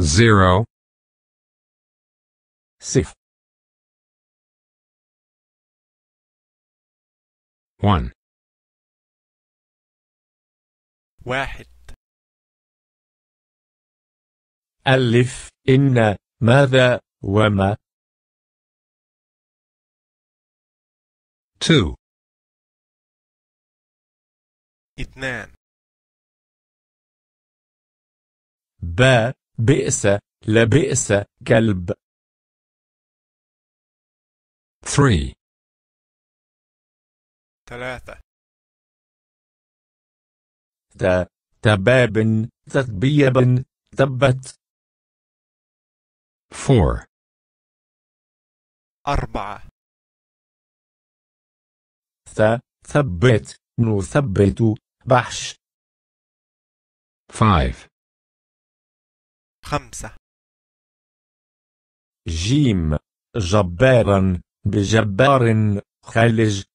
zero zero six one واحد ألف إن ماذا وما two اثنان ب بئس لبئس كلب 3 3 ت تباب تتبيب تبت 4 4 ث ثبت نثبت بحش 5 خمسة جيم جبارا بجبار خالج